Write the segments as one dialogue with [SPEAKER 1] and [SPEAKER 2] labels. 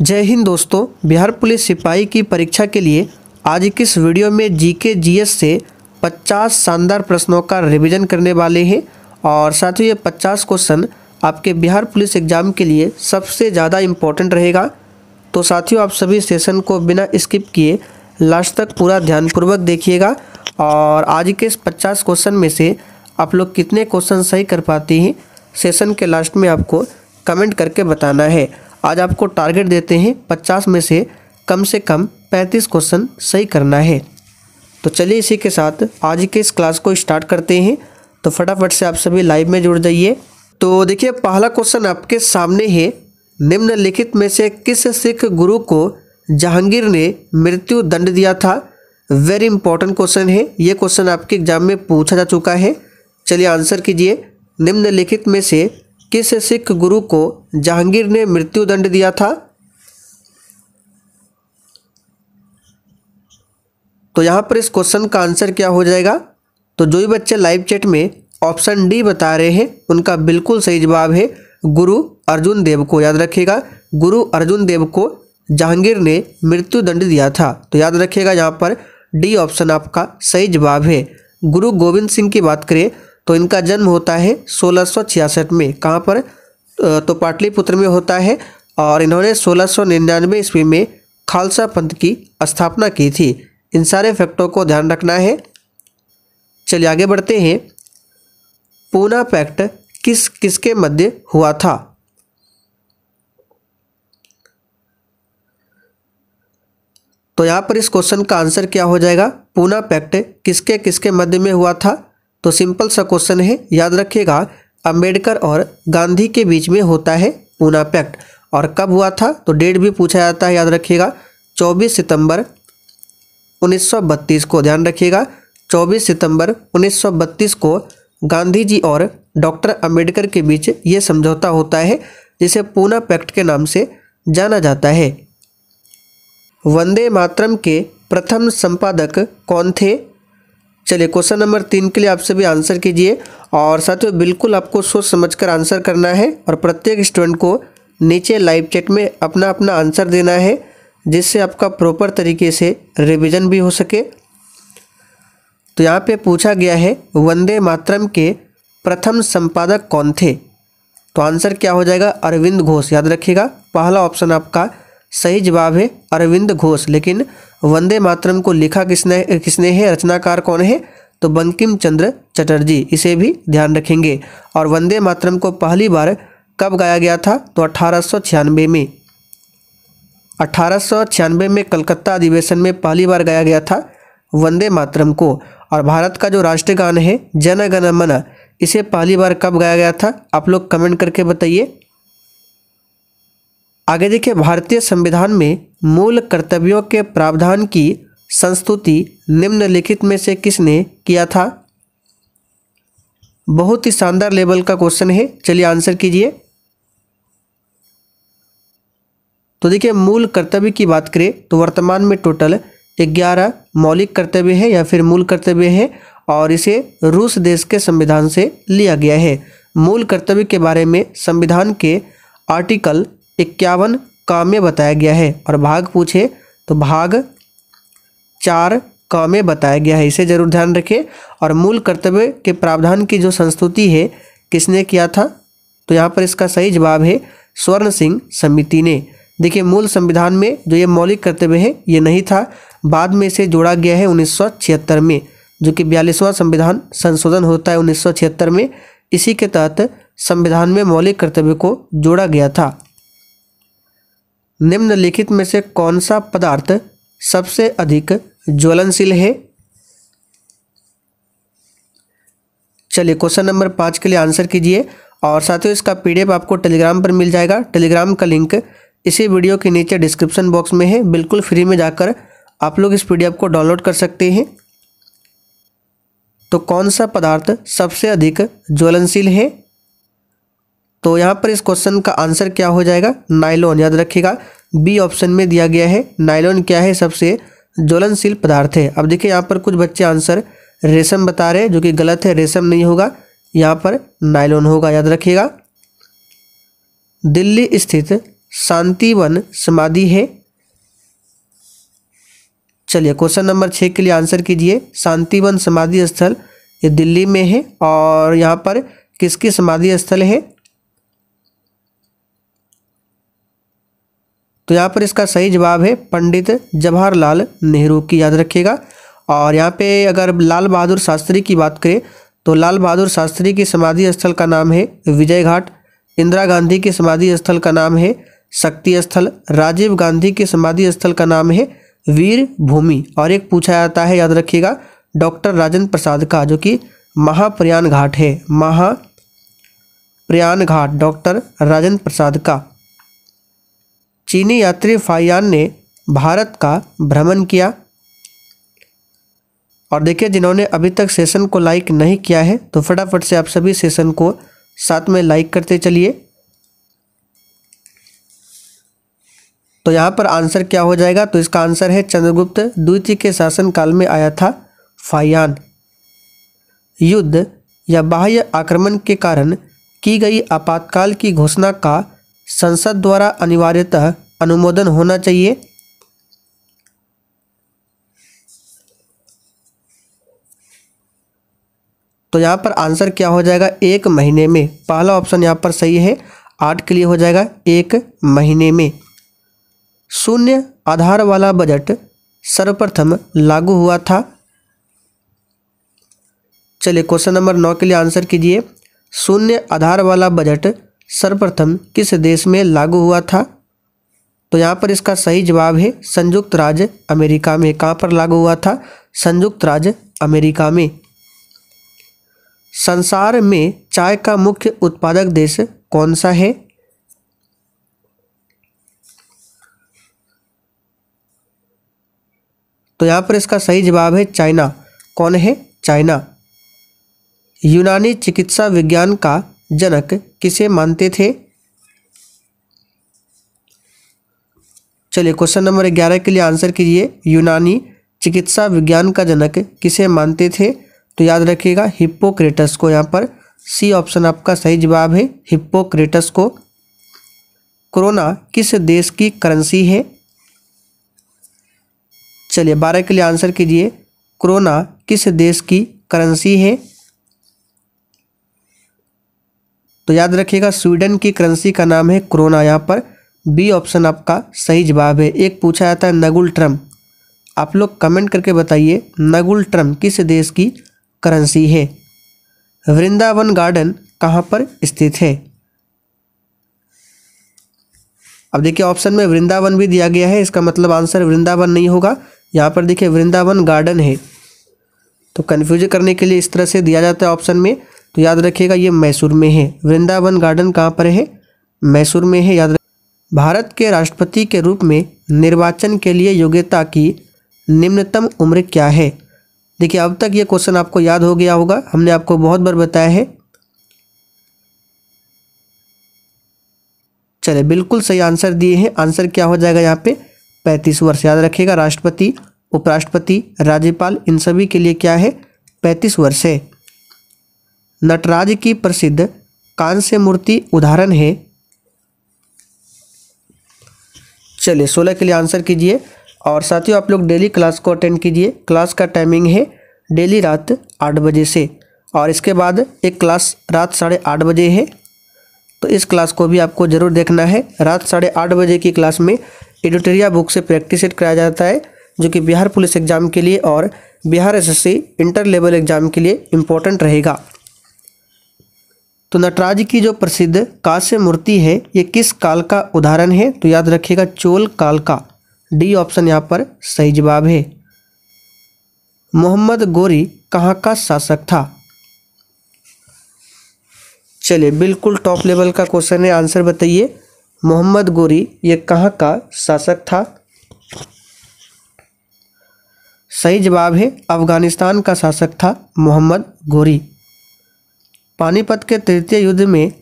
[SPEAKER 1] जय हिंद दोस्तों बिहार पुलिस सिपाही की परीक्षा के लिए आज की इस वीडियो में जीके जीएस से 50 शानदार प्रश्नों का रिवीजन करने वाले हैं और साथ ही ये 50 क्वेश्चन आपके बिहार पुलिस एग्जाम के लिए सबसे ज़्यादा इम्पोर्टेंट रहेगा तो साथियों आप सभी सेशन को बिना स्किप किए लास्ट तक पूरा ध्यानपूर्वक देखिएगा और आज के इस पचास क्वेश्चन में से आप लोग कितने क्वेश्चन सही कर पाते हैं सेशन के लास्ट में आपको कमेंट करके बताना है आज आपको टारगेट देते हैं पचास में से कम से कम पैंतीस क्वेश्चन सही करना है तो चलिए इसी के साथ आज के इस क्लास को स्टार्ट करते हैं तो फटाफट से आप सभी लाइव में जुड़ जाइए तो देखिए पहला क्वेश्चन आपके सामने है निम्नलिखित में से किस सिख गुरु को जहांगीर ने मृत्यु दंड दिया था वेरी इंपॉर्टेंट क्वेश्चन है ये क्वेश्चन आपके एग्जाम में पूछा जा चुका है चलिए आंसर कीजिए निम्नलिखित में से किस सिख गुरु को जहांगीर ने मृत्यु दंड दिया था तो यहां पर इस क्वेश्चन का आंसर क्या हो जाएगा तो जो भी बच्चे लाइव चैट में ऑप्शन डी बता रहे हैं उनका बिल्कुल सही जवाब है गुरु अर्जुन देव को याद रखिएगा गुरु अर्जुन देव को जहांगीर ने मृत्यु दंड दिया था तो याद रखिएगा यहाँ पर डी ऑप्शन आपका सही जवाब है गुरु गोविंद सिंह की बात करें तो इनका जन्म होता है सोलह में कहाँ पर तो पाटलिपुत्र में होता है और इन्होंने सोलह सौ निन्यानवे ईस्वी में खालसा पंथ की स्थापना की थी इन सारे फैक्टों को ध्यान रखना है चलिए आगे बढ़ते हैं पूना पैक्ट किस किसके मध्य हुआ था तो यहाँ पर इस क्वेश्चन का आंसर क्या हो जाएगा पूना पैक्ट किसके किसके मध्य में हुआ था तो सिंपल सा क्वेश्चन है याद रखिएगा अंबेडकर और गांधी के बीच में होता है पूना पैक्ट और कब हुआ था तो डेट भी पूछा जाता है याद रखिएगा 24 सितंबर 1932 को ध्यान रखिएगा 24 सितंबर 1932 को गांधी जी और डॉक्टर अंबेडकर के बीच ये समझौता होता है जिसे पूना पैक्ट के नाम से जाना जाता है वंदे मातरम के प्रथम संपादक कौन थे चलिए क्वेश्चन नंबर तीन के लिए आप सभी आंसर कीजिए और साथियों बिल्कुल आपको सोच समझ कर आंसर करना है और प्रत्येक स्टूडेंट को नीचे लाइव चैट में अपना अपना आंसर देना है जिससे आपका प्रॉपर तरीके से रिविजन भी हो सके तो यहाँ पे पूछा गया है वंदे मातरम के प्रथम संपादक कौन थे तो आंसर क्या हो जाएगा अरविंद घोष याद रखिएगा पहला ऑप्शन आपका सही जवाब है अरविंद घोष लेकिन वंदे मातरम को लिखा किसने किसने है रचनाकार कौन है तो बंकिम चंद्र चटर्जी इसे भी ध्यान रखेंगे और वंदे मातरम को पहली बार कब गाया गया था तो अठारह में अठारह में कलकत्ता अधिवेशन में पहली बार गाया गया था वंदे मातरम को और भारत का जो राष्ट्रगान है जन गण मन इसे पहली बार कब गाया गया था आप लोग कमेंट करके बताइए आगे देखिए भारतीय संविधान में मूल कर्तव्यों के प्रावधान की संस्तुति निम्नलिखित में से किसने किया था बहुत ही शानदार लेवल का क्वेश्चन है चलिए आंसर कीजिए तो देखिए मूल कर्तव्य की बात करें तो वर्तमान में टोटल ग्यारह मौलिक कर्तव्य है या फिर मूल कर्तव्य है और इसे रूस देश के संविधान से लिया गया है मूल कर्तव्य के बारे में संविधान के आर्टिकल इक्यावन काम्य बताया गया है और भाग पूछे तो भाग चार का बताया गया है इसे जरूर ध्यान रखें और मूल कर्तव्य के प्रावधान की जो संस्तुति है किसने किया था तो यहाँ पर इसका सही जवाब है स्वर्ण सिंह समिति ने देखिए मूल संविधान में जो ये मौलिक कर्तव्य है ये नहीं था बाद में इसे जोड़ा गया है उन्नीस में जो कि बयालीसवां संविधान संशोधन होता है उन्नीस में इसी के तहत संविधान में मौलिक कर्तव्य को जोड़ा गया था निम्नलिखित में से कौन सा पदार्थ सबसे अधिक ज्वलनशील है चलिए क्वेश्चन नंबर पाँच के लिए आंसर कीजिए और साथियों इसका पीडीएफ आपको टेलीग्राम पर मिल जाएगा टेलीग्राम का लिंक इसी वीडियो के नीचे डिस्क्रिप्शन बॉक्स में है बिल्कुल फ्री में जाकर आप लोग इस पीडीएफ को डाउनलोड कर सकते हैं तो कौन सा पदार्थ सबसे अधिक ज्वलनशील है तो यहाँ पर इस क्वेश्चन का आंसर क्या हो जाएगा नाइलॉन याद रखिएगा बी ऑप्शन में दिया गया है नाइलॉन क्या है सबसे ज्वलनशील पदार्थ है अब देखिए यहाँ पर कुछ बच्चे आंसर रेशम बता रहे हैं जो कि गलत है रेशम नहीं होगा यहाँ पर नाइलॉन होगा याद रखिएगा दिल्ली स्थित शांतिवन समाधि है चलिए क्वेश्चन नंबर छः के लिए आंसर कीजिए शांतिवन समाधि स्थल ये दिल्ली में है और यहाँ पर किसकी समाधि स्थल है तो यहाँ पर इसका सही जवाब है पंडित जवाहरलाल नेहरू की याद रखिएगा और यहाँ पे अगर लाल बहादुर शास्त्री की बात करें तो लाल बहादुर शास्त्री की समाधि स्थल का नाम है विजय घाट इंदिरा गांधी की समाधि स्थल का नाम है शक्ति स्थल राजीव गांधी की समाधि स्थल का नाम है वीर भूमि और एक पूछा जाता है याद रखिएगा डॉक्टर राजेंद्र प्रसाद का जो कि महाप्रयाण घाट है महा प्रयाण घाट डॉक्टर राजेंद्र प्रसाद का चीनी यात्री फाइयान ने भारत का भ्रमण किया और देखिए जिन्होंने अभी तक सेशन को लाइक नहीं किया है तो फटाफट से आप सभी सेशन को साथ में लाइक करते चलिए तो यहाँ पर आंसर क्या हो जाएगा तो इसका आंसर है चंद्रगुप्त द्वितीय के शासनकाल में आया था फायान युद्ध या बाह्य आक्रमण के कारण की गई आपातकाल की घोषणा का संसद द्वारा अनिवार्यतः अनुमोदन होना चाहिए तो यहाँ पर आंसर क्या हो जाएगा एक महीने में पहला ऑप्शन यहाँ पर सही है आठ के लिए हो जाएगा एक महीने में शून्य आधार वाला बजट सर्वप्रथम लागू हुआ था चलिए क्वेश्चन नंबर नौ के लिए आंसर कीजिए शून्य आधार वाला बजट सर्वप्रथम किस देश में लागू हुआ था तो यहाँ पर इसका सही जवाब है संयुक्त राज्य अमेरिका में कहाँ पर लागू हुआ था संयुक्त राज्य अमेरिका में संसार में चाय का मुख्य उत्पादक देश कौन सा है तो यहाँ पर इसका सही जवाब है चाइना कौन है चाइना यूनानी चिकित्सा विज्ञान का जनक किसे मानते थे चलिए क्वेश्चन नंबर ग्यारह के लिए आंसर कीजिए यूनानी चिकित्सा विज्ञान का जनक किसे मानते थे तो याद रखिएगा हिप्पोक्रेटस को यहाँ पर सी ऑप्शन आपका सही जवाब है हिप्पोक्रेटस को कोरोना किस देश की करेंसी है चलिए बारह के लिए आंसर कीजिए कोरोना किस देश की करेंसी है तो याद रखिएगा स्वीडन की करेंसी का नाम है क्रोना यहाँ पर बी ऑप्शन आपका सही जवाब है एक पूछा जाता है नगुल ट्रम आप लोग कमेंट करके बताइए नगुल ट्रम किस देश की करेंसी है वृंदावन गार्डन कहाँ पर स्थित है अब देखिए ऑप्शन में वृंदावन भी दिया गया है इसका मतलब आंसर वृंदावन नहीं होगा यहाँ पर देखिए वृंदावन गार्डन है तो कन्फ्यूज करने के लिए इस तरह से दिया जाता है ऑप्शन में तो याद रखिएगा ये मैसूर में है वृंदावन गार्डन कहाँ पर है मैसूर में है याद रख भारत के राष्ट्रपति के रूप में निर्वाचन के लिए योग्यता की निम्नतम उम्र क्या है देखिए अब तक ये क्वेश्चन आपको याद हो गया होगा हमने आपको बहुत बार बताया है चले बिल्कुल सही आंसर दिए हैं आंसर क्या हो जाएगा यहाँ पे पैंतीस वर्ष याद रखिएगा राष्ट्रपति उपराष्ट्रपति राज्यपाल इन सभी के लिए क्या है पैंतीस वर्ष है नटराज की प्रसिद्ध कांस्य मूर्ति उदाहरण है चलिए सोलह के लिए आंसर कीजिए और साथियों आप लोग डेली क्लास को अटेंड कीजिए क्लास का टाइमिंग है डेली रात आठ बजे से और इसके बाद एक क्लास रात साढ़े आठ बजे है तो इस क्लास को भी आपको ज़रूर देखना है रात साढ़े आठ बजे की क्लास में एडिटोरिया बुक से प्रैक्टिस सेट कराया जाता है जो कि बिहार पुलिस एग्ज़ाम के लिए और Bihar SSC inter level exam के लिए इम्पोर्टेंट रहेगा तो नटराज की जो प्रसिद्ध कांस्य मूर्ति है ये किस काल का उदाहरण है तो याद रखिएगा चोल काल का डी ऑप्शन यहाँ पर सही जवाब है मोहम्मद गोरी कहाँ का शासक था चलिए बिल्कुल टॉप लेवल का क्वेश्चन है आंसर बताइए मोहम्मद गोरी ये कहाँ का शासक था सही जवाब है अफगानिस्तान का शासक था मोहम्मद गोरी पानीपत के तृतीय युद्ध में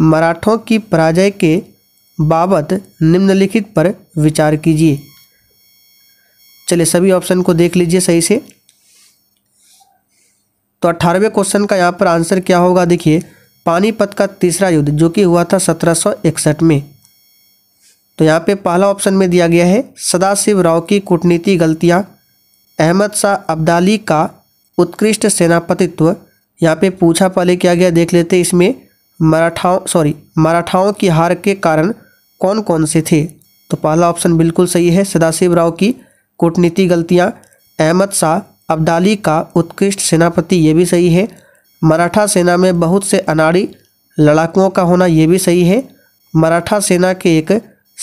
[SPEAKER 1] मराठों की पराजय के बाबत निम्नलिखित पर विचार कीजिए चलिए सभी ऑप्शन को देख लीजिए सही से तो अट्ठारहवें क्वेश्चन का यहाँ पर आंसर क्या होगा देखिए पानीपत का तीसरा युद्ध जो कि हुआ था 1761 में तो यहाँ पे पहला ऑप्शन में दिया गया है सदाशिव राव की कूटनीति गलतियाँ अहमद शाह अब्दाली का उत्कृष्ट सेनापतित्व यहाँ पे पूछा पहले क्या गया देख लेते इसमें मराठाओं सॉरी मराठाओं की हार के कारण कौन कौन से थे तो पहला ऑप्शन बिल्कुल सही है सदाशिव राव की कूटनीति गलतियाँ अहमद शाह अब्दाली का उत्कृष्ट सेनापति ये भी सही है मराठा सेना में बहुत से अनाड़ी लड़ाकुओं का होना ये भी सही है मराठा सेना के एक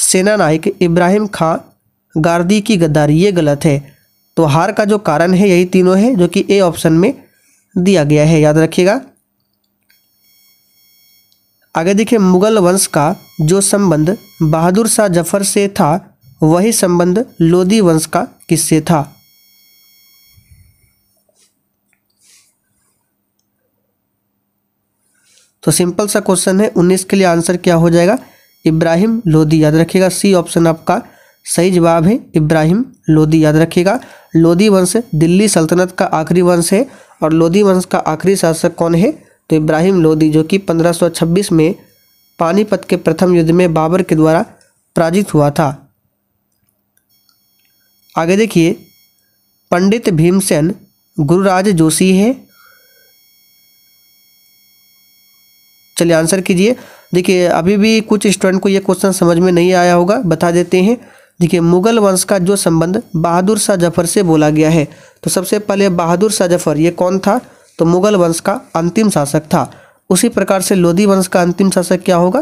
[SPEAKER 1] सेना नायक इब्राहिम खां गार्दी की गद्दारी ये गलत है तो हार का जो कारण है यही तीनों है जो कि ए ऑप्शन में दिया गया है याद रखिएगा आगे देखिए मुगल वंश का जो संबंध बहादुर शाह जफर से था वही संबंध लोधी वंश का किससे था तो सिंपल सा क्वेश्चन है उन्नीस के लिए आंसर क्या हो जाएगा इब्राहिम लोधी याद रखिएगा सी ऑप्शन आपका सही जवाब है इब्राहिम लोदी याद रखिएगा लोदी वंश दिल्ली सल्तनत का आखिरी वंश है और लोदी वंश का आखिरी शासक कौन है तो इब्राहिम लोदी जो कि 1526 में पानीपत के प्रथम युद्ध में बाबर के द्वारा पराजित हुआ था आगे देखिए पंडित भीमसेन गुरुराज जोशी है चलिए आंसर कीजिए देखिए अभी भी कुछ स्टूडेंट को यह क्वेश्चन समझ में नहीं आया होगा बता देते हैं देखिए मुगल वंश का जो संबंध बहादुर शाह जफर से बोला गया है तो सबसे पहले बहादुर शाह जफर ये कौन था तो मुगल वंश का अंतिम शासक था उसी प्रकार से लोधी वंश का अंतिम शासक क्या होगा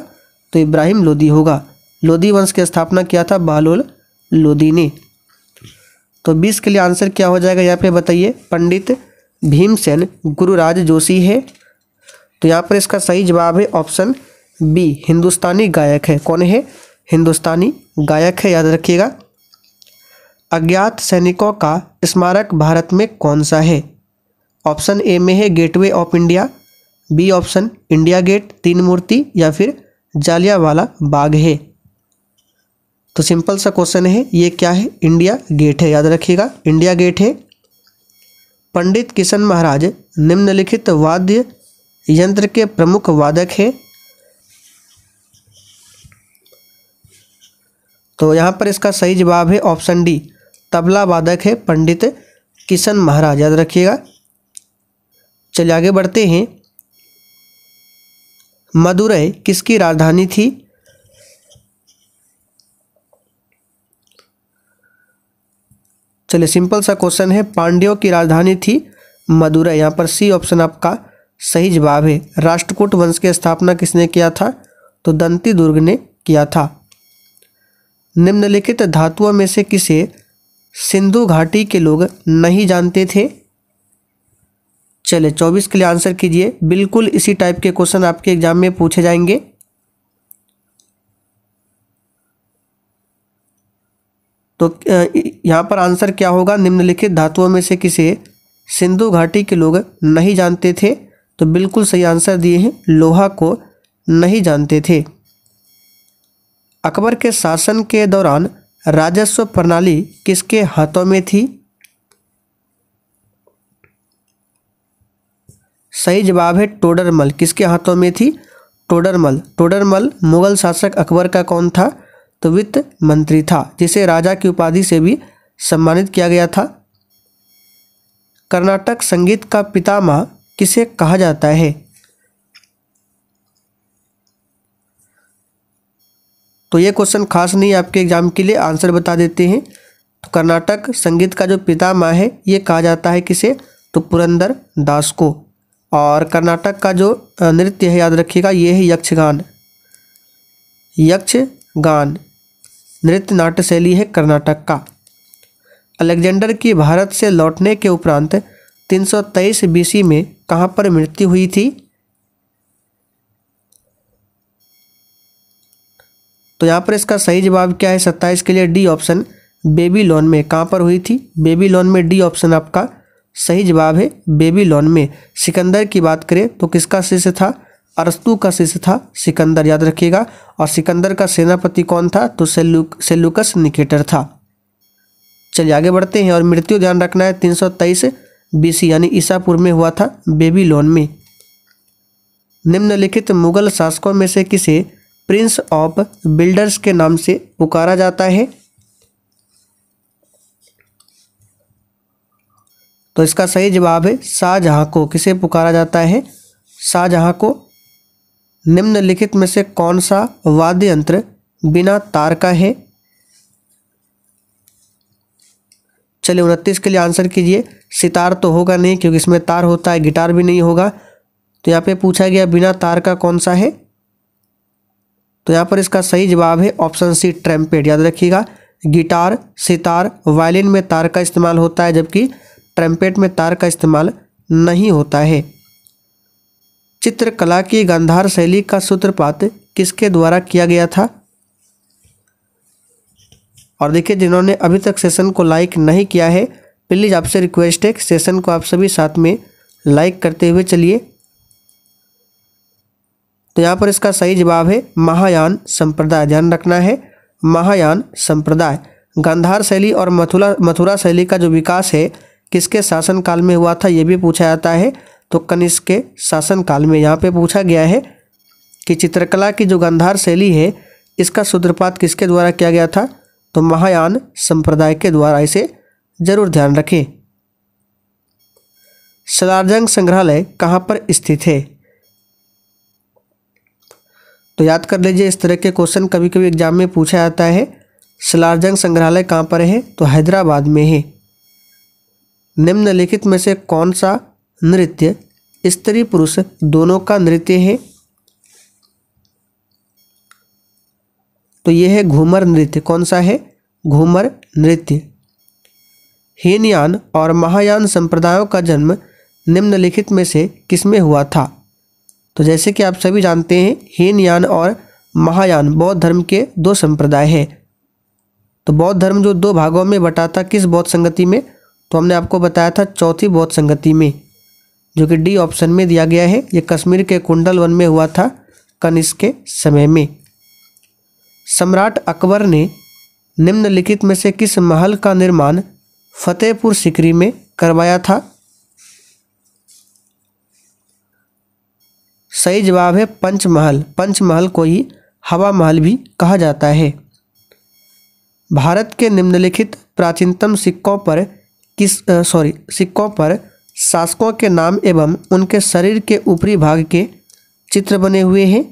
[SPEAKER 1] तो इब्राहिम लोधी होगा लोधी वंश की स्थापना किया था बहलोल लोधी ने तो बीस के लिए आंसर क्या हो जाएगा यहाँ पे बताइए पंडित भीमसेन गुरुराज जोशी है तो यहाँ पर इसका सही जवाब है ऑप्शन बी हिंदुस्तानी गायक है कौन है हिंदुस्तानी गायक है याद रखिएगा अज्ञात सैनिकों का स्मारक भारत में कौन सा है ऑप्शन ए में है gateway of India B option India Gate Teen Murti या फिर जालियावाला बाग है तो सिंपल सा क्वेश्चन है ये क्या है इंडिया गेट है याद रखिएगा इंडिया गेट है पंडित किशन महाराज निम्नलिखित वाद्य यंत्र के प्रमुख वादक हैं तो यहाँ पर इसका सही जवाब है ऑप्शन डी तबला वादक है पंडित किशन महाराज याद रखिएगा चलिए आगे बढ़ते हैं मदुरई किसकी राजधानी थी चलिए सिंपल सा क्वेश्चन है पांड्यों की राजधानी थी मदुरई यहाँ पर सी ऑप्शन आपका सही जवाब है राष्ट्रकूट वंश की स्थापना किसने किया था तो दंती दुर्ग ने किया था निम्नलिखित धातुओं में से किसे सिंधु घाटी के लोग नहीं जानते थे चले चौबीस के लिए आंसर कीजिए बिल्कुल इसी टाइप के क्वेश्चन आपके एग्जाम में पूछे जाएंगे तो यहाँ पर आंसर क्या होगा निम्नलिखित धातुओं में से किसे सिंधु घाटी के लोग नहीं जानते थे तो बिल्कुल सही आंसर दिए हैं लोहा को नहीं जानते थे अकबर के शासन के दौरान राजस्व प्रणाली किसके हाथों में थी सही जवाब है टोडरमल किसके हाथों में थी टोडरमल टोडरमल मुगल शासक अकबर का कौन था तो वित्त मंत्री था जिसे राजा की उपाधि से भी सम्मानित किया गया था कर्नाटक संगीत का पितामह किसे कहा जाता है तो ये क्वेश्चन खास नहीं आपके एग्जाम के लिए आंसर बता देते हैं तो कर्नाटक संगीत का जो पितामह है ये कहा जाता है किसे तो पुरंदर दास को और कर्नाटक का जो नृत्य है याद रखिएगा ये है यक्षगान यक्षगान नृत्य नाट्य शैली है कर्नाटक का अलेक्जेंडर की भारत से लौटने के उपरांत 323 बीसी में कहाँ पर मृत्यु हुई थी तो यहाँ पर इसका सही जवाब क्या है सत्ताईस के लिए डी ऑप्शन बेबी लोन में कहाँ पर हुई थी बेबी लोन में डी ऑप्शन आपका सही जवाब है बेबी लोन में सिकंदर की बात करें तो किसका शिष्य था अरस्तु का शिष्य था सिकंदर याद रखिएगा और सिकंदर का सेनापति कौन था तो सेलुक सेलुकस निकेटर था चलिए आगे बढ़ते हैं और मृत्यु ध्यान रखना है तीन सौ तेईस यानी ईसापुर में हुआ था बेबी लोन में निम्नलिखित मुगल शासकों में से किसे प्रिंस ऑफ बिल्डर्स के नाम से पुकारा जाता है तो इसका सही जवाब है शाहजहाँ को किसे पुकारा जाता है शाहजहाँ को निम्नलिखित में से कौन सा वाद्य यंत्र बिना तार का है चलिए उनतीस के लिए आंसर कीजिए सितार तो होगा नहीं क्योंकि इसमें तार होता है गिटार भी नहीं होगा तो यहाँ पे पूछा गया बिना तार का कौन सा है तो यहाँ पर इसका सही जवाब है ऑप्शन सी ट्रम्पेट याद रखिएगा गिटार सितार वायलिन में तार का इस्तेमाल होता है जबकि ट्रम्पेट में तार का इस्तेमाल नहीं होता है चित्रकला की गंधार शैली का सूत्रपात किसके द्वारा किया गया था और देखिए जिन्होंने अभी तक सेशन को लाइक नहीं किया है प्लीज़ आपसे रिक्वेस्ट है कि सेशन को आप सभी साथ में लाइक करते हुए चलिए तो यहाँ पर इसका सही जवाब है महायान संप्रदाय ध्यान रखना है महायान संप्रदाय गंधार शैली और मथुरा मथुरा शैली का जो विकास है किसके शासनकाल में हुआ था ये भी पूछा जाता है तो कनिष्क के शासनकाल में यहाँ पे पूछा गया है कि चित्रकला की जो गंधार शैली है इसका सूत्रपात किसके द्वारा किया गया था तो महायान संप्रदाय के द्वारा इसे जरूर ध्यान रखें सलारजंग संग्रहालय कहाँ पर स्थित है तो याद कर लीजिए इस तरह के क्वेश्चन कभी कभी एग्जाम में पूछा जाता है सलारजंग संग्रहालय कहाँ पर है तो हैदराबाद में है निम्नलिखित में से कौन सा नृत्य स्त्री पुरुष दोनों का नृत्य है तो यह है घूमर नृत्य कौन सा है घूमर नृत्य हीनयान और महायान संप्रदायों का जन्म निम्नलिखित में से किसमें हुआ था तो जैसे कि आप सभी जानते हैं हीनयान और महायान बौद्ध धर्म के दो संप्रदाय हैं तो बौद्ध धर्म जो दो भागों में बटा था किस बौद्ध संगति में तो हमने आपको बताया था चौथी बौद्ध संगति में जो कि डी ऑप्शन में दिया गया है ये कश्मीर के कुंडल वन में हुआ था कनिष्क के समय में सम्राट अकबर ने निम्नलिखित में से किस महल का निर्माण फतेहपुर सिकरी में करवाया था सही जवाब है पंचमहल पंचमहल को ही हवा महल भी कहा जाता है भारत के निम्नलिखित प्राचीनतम सिक्कों पर किस सॉरी सिक्कों पर शासकों के नाम एवं उनके शरीर के ऊपरी भाग के चित्र बने हुए हैं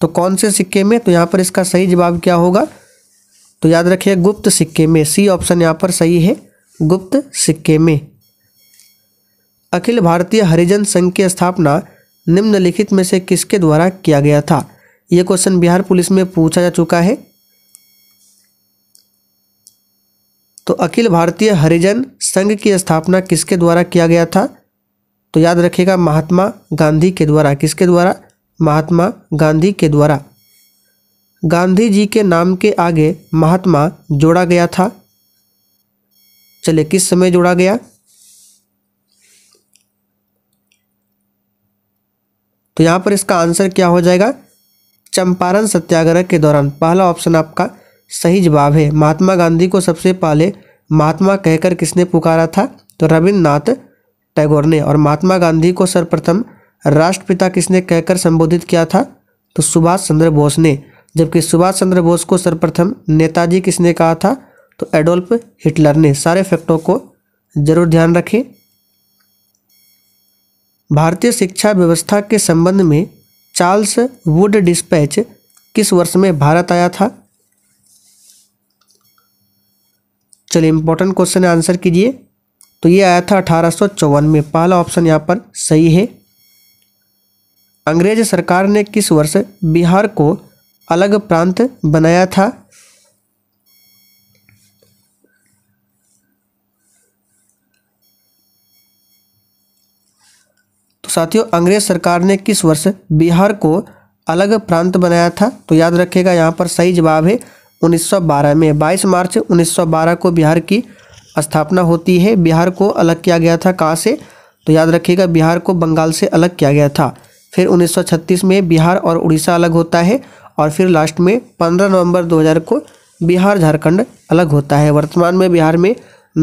[SPEAKER 1] तो कौन से सिक्के में तो यहाँ पर इसका सही जवाब क्या होगा तो याद रखिए गुप्त सिक्के में सी ऑप्शन यहाँ पर सही है गुप्त सिक्के में अखिल भारतीय हरिजन संघ की स्थापना निम्नलिखित में से किसके द्वारा किया गया था यह क्वेश्चन बिहार पुलिस में पूछा जा चुका है तो अखिल भारतीय हरिजन संघ की स्थापना किसके द्वारा किया गया था तो याद रखिएगा महात्मा गांधी के द्वारा किसके द्वारा महात्मा गांधी के द्वारा गांधी जी के नाम के आगे महात्मा जोड़ा गया था चलिए किस समय जोड़ा गया तो यहाँ पर इसका आंसर क्या हो जाएगा चंपारण सत्याग्रह के दौरान पहला ऑप्शन आपका सही जवाब है महात्मा गांधी को सबसे पहले महात्मा कहकर किसने पुकारा था तो रविन्द्रनाथ टैगोर ने और महात्मा गांधी को सर्वप्रथम राष्ट्रपिता किसने कहकर संबोधित किया था तो सुभाष चंद्र बोस ने जबकि सुभाष चंद्र बोस को सर्वप्रथम नेताजी किसने कहा था तो एडोल्फ हिटलर ने सारे फैक्टों को जरूर ध्यान रखें भारतीय शिक्षा व्यवस्था के संबंध में चार्ल्स वुड डिस्पैच किस वर्ष में भारत आया था चलिए इंपॉर्टेंट क्वेश्चन आंसर कीजिए तो ये आया था अठारह में पहला ऑप्शन यहाँ पर सही है अंग्रेज सरकार ने किस वर्ष बिहार को अलग प्रांत बनाया था साथियों अंग्रेज सरकार ने किस वर्ष बिहार को अलग प्रांत बनाया था तो याद रखेगा यहाँ पर सही जवाब है 1912 में 22 मार्च 1912 को बिहार की स्थापना होती है बिहार को अलग किया गया था कहाँ से तो याद रखिएगा बिहार को बंगाल से अलग किया गया था फिर 1936 में बिहार और उड़ीसा अलग होता है और फिर लास्ट में 15 नवंबर 2000 को बिहार झारखंड अलग होता है वर्तमान में बिहार में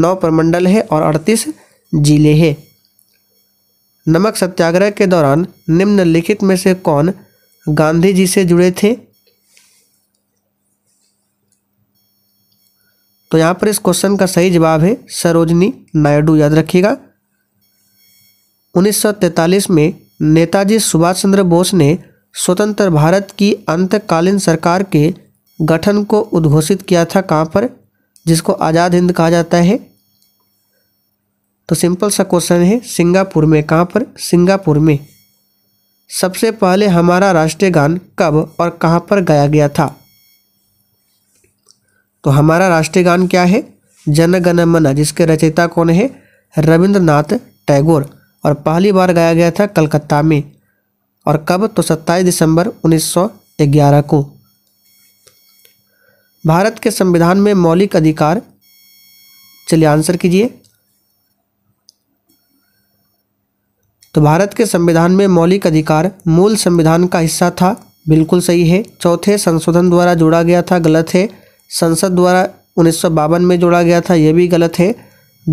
[SPEAKER 1] नौ प्रमंडल है और अड़तीस जिले हैं नमक सत्याग्रह के दौरान निम्नलिखित में से कौन गांधी जी से जुड़े थे तो यहाँ पर इस क्वेश्चन का सही जवाब है सरोजनी नायडू याद रखिएगा 1943 में नेताजी सुभाष चंद्र बोस ने स्वतंत्र भारत की अंतकालीन सरकार के गठन को उद्घोषित किया था कहाँ पर जिसको आज़ाद हिंद कहा जाता है तो सिंपल सा क्वेश्चन है सिंगापुर में कहाँ पर सिंगापुर में सबसे पहले हमारा राष्ट्रीय गान कब और कहाँ पर गाया गया था तो हमारा राष्ट्रीय गान क्या है जनगण मन जिसके रचयिता कौन है रविंद्रनाथ टैगोर और पहली बार गाया गया था कलकत्ता में और कब तो 27 दिसंबर 1911 को भारत के संविधान में मौलिक अधिकार चलिए आंसर कीजिए तो भारत के संविधान में मौलिक अधिकार मूल संविधान का हिस्सा था बिल्कुल सही है चौथे संशोधन द्वारा जोड़ा गया था गलत है संसद द्वारा उन्नीस में जोड़ा गया था यह भी गलत है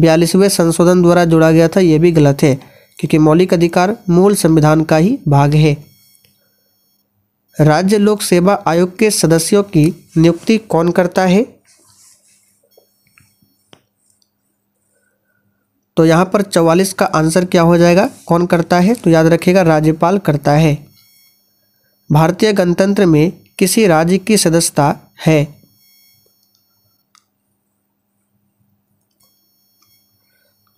[SPEAKER 1] बयालीसवें संशोधन द्वारा जोड़ा गया था यह भी गलत है क्योंकि मौलिक अधिकार मूल संविधान का ही भाग है राज्य लोक सेवा आयोग के सदस्यों की नियुक्ति कौन करता है तो यहाँ पर चवालीस का आंसर क्या हो जाएगा कौन करता है तो याद रखिएगा राज्यपाल करता है भारतीय गणतंत्र में किसी राज्य की सदस्यता है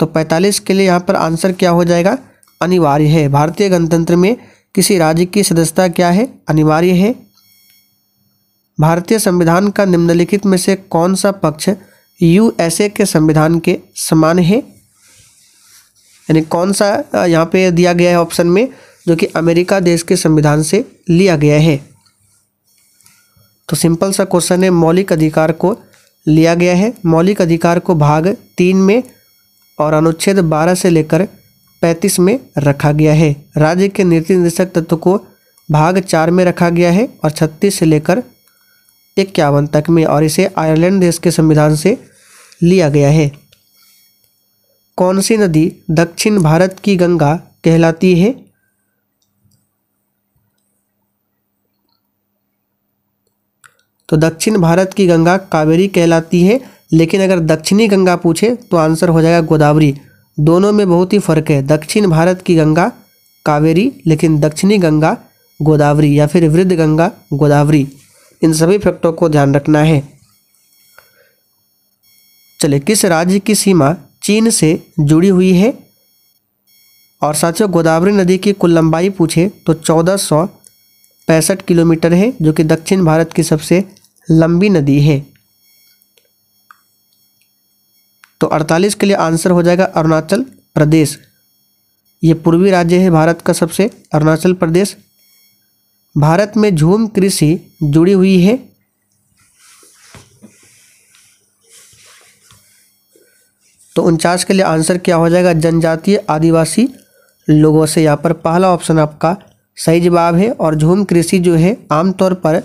[SPEAKER 1] तो 45 के लिए यहाँ पर आंसर क्या हो जाएगा अनिवार्य है भारतीय गणतंत्र में किसी राज्य की सदस्यता क्या है अनिवार्य है भारतीय संविधान का निम्नलिखित में से कौन सा पक्ष यूएसए के संविधान के समान है यानी कौन सा यहाँ पे दिया गया है ऑप्शन में जो कि अमेरिका देश के संविधान से लिया गया है तो सिंपल सा क्वेश्चन है मौलिक अधिकार को लिया गया है मौलिक अधिकार को भाग तीन में और अनुच्छेद बारह से लेकर पैंतीस में रखा गया है राज्य के नीति निर्देशक तत्व को भाग चार में रखा गया है और छत्तीस से लेकर इक्यावन तक में और इसे आयरलैंड देश के संविधान से लिया गया है कौन सी नदी दक्षिण भारत की गंगा कहलाती है तो दक्षिण भारत की गंगा कावेरी कहलाती है लेकिन अगर दक्षिणी गंगा पूछे तो आंसर हो जाएगा गोदावरी दोनों में बहुत ही फर्क है दक्षिण भारत की गंगा कावेरी लेकिन दक्षिणी गंगा गोदावरी या फिर वृद्ध गंगा गोदावरी इन सभी फैक्टों को ध्यान रखना है चले किस राज्य की सीमा चीन से जुड़ी हुई है और साथियों गोदावरी नदी की कुल लंबाई पूछे तो चौदह सौ पैंसठ किलोमीटर है जो कि दक्षिण भारत की सबसे लंबी नदी है तो 48 के लिए आंसर हो जाएगा अरुणाचल प्रदेश ये पूर्वी राज्य है भारत का सबसे अरुणाचल प्रदेश भारत में झूम कृषि जुड़ी हुई है तो उनचास के लिए आंसर क्या हो जाएगा जनजातीय आदिवासी लोगों से यहाँ पर पहला ऑप्शन आपका सही जवाब है और झूम कृषि जो है आमतौर पर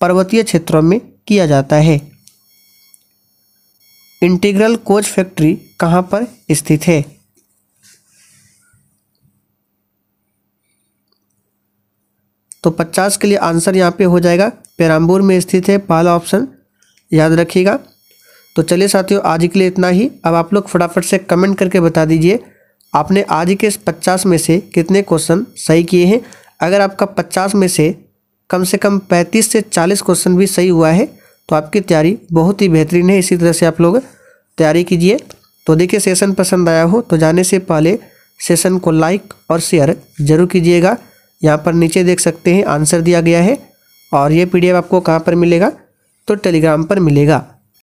[SPEAKER 1] पर्वतीय क्षेत्रों में किया जाता है इंटीग्रल कोच फैक्ट्री कहाँ पर स्थित है तो 50 के लिए आंसर यहाँ पे हो जाएगा पेराम्बूर में स्थित है पहला ऑप्शन याद रखिएगा तो चलिए साथियों आज के लिए इतना ही अब आप लोग फटाफट से कमेंट करके बता दीजिए आपने आज के इस पचास में से कितने क्वेश्चन सही किए हैं अगर आपका पचास में से कम से कम पैंतीस से चालीस क्वेश्चन भी सही हुआ है तो आपकी तैयारी बहुत ही बेहतरीन है इसी तरह से आप लोग तैयारी कीजिए तो देखिए सेशन पसंद आया हो तो जाने से पहले सेशन को लाइक और शेयर जरूर कीजिएगा यहाँ पर नीचे देख सकते हैं आंसर दिया गया है और ये पीडीएफ आपको कहाँ पर मिलेगा तो टेलीग्राम पर मिलेगा